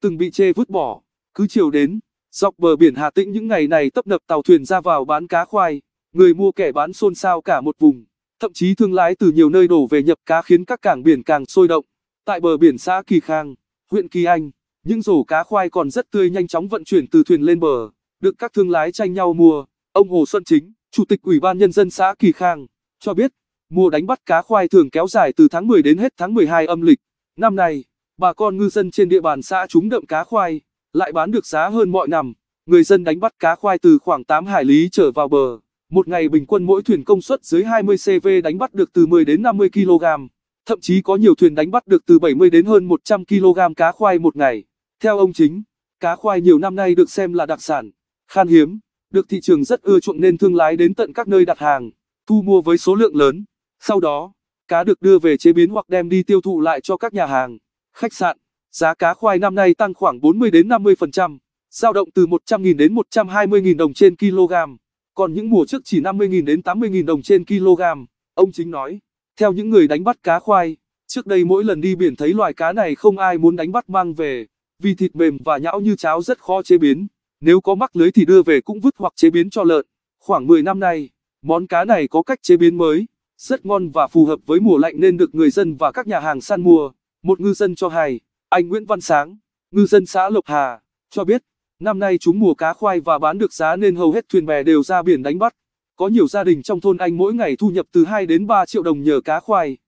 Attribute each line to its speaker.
Speaker 1: từng bị chê vứt bỏ. Cứ chiều đến, dọc bờ biển Hà Tĩnh những ngày này tấp nập tàu thuyền ra vào bán cá khoai, người mua kẻ bán xôn xao cả một vùng. Thậm chí thương lái từ nhiều nơi đổ về nhập cá khiến các cảng biển càng sôi động. Tại bờ biển xã Kỳ Khang, huyện Kỳ Anh, những rổ cá khoai còn rất tươi nhanh chóng vận chuyển từ thuyền lên bờ, được các thương lái tranh nhau mua. Ông Hồ Xuân Chính, Chủ tịch Ủy ban Nhân dân xã Kỳ Khang, cho biết, mùa đánh bắt cá khoai thường kéo dài từ tháng 10 đến hết tháng 12 âm lịch. Năm nay, bà con ngư dân trên địa bàn xã trúng đậm cá khoai, lại bán được giá hơn mọi năm. Người dân đánh bắt cá khoai từ khoảng 8 hải lý trở vào bờ. Một ngày bình quân mỗi thuyền công suất dưới 20 CV đánh bắt được từ 10 đến 50 kg. Thậm chí có nhiều thuyền đánh bắt được từ 70 đến hơn 100 kg cá khoai một ngày. Theo ông chính, cá khoai nhiều năm nay được xem là đặc sản, khan hiếm, được thị trường rất ưa chuộng nên thương lái đến tận các nơi đặt hàng, thu mua với số lượng lớn. Sau đó, cá được đưa về chế biến hoặc đem đi tiêu thụ lại cho các nhà hàng khách sạn, giá cá khoai năm nay tăng khoảng 40 đến 50%, dao động từ 100.000 đến 120.000 đồng trên kg, còn những mùa trước chỉ 50.000 đến 80.000 đồng trên kg, ông chính nói. Theo những người đánh bắt cá khoai, trước đây mỗi lần đi biển thấy loài cá này không ai muốn đánh bắt mang về, vì thịt mềm và nhão như cháo rất khó chế biến, nếu có mắc lưới thì đưa về cũng vứt hoặc chế biến cho lợn. Khoảng 10 năm nay, món cá này có cách chế biến mới, rất ngon và phù hợp với mùa lạnh nên được người dân và các nhà hàng săn mua. Một ngư dân cho hay, anh Nguyễn Văn Sáng, ngư dân xã Lộc Hà, cho biết, năm nay chúng mùa cá khoai và bán được giá nên hầu hết thuyền bè đều ra biển đánh bắt. Có nhiều gia đình trong thôn anh mỗi ngày thu nhập từ 2 đến 3 triệu đồng nhờ cá khoai.